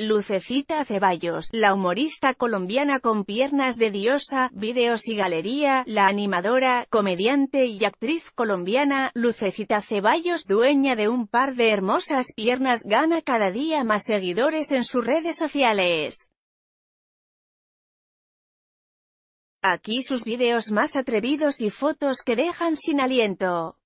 Lucecita Ceballos, la humorista colombiana con piernas de diosa, videos y galería, la animadora, comediante y actriz colombiana, Lucecita Ceballos dueña de un par de hermosas piernas gana cada día más seguidores en sus redes sociales. Aquí sus videos más atrevidos y fotos que dejan sin aliento.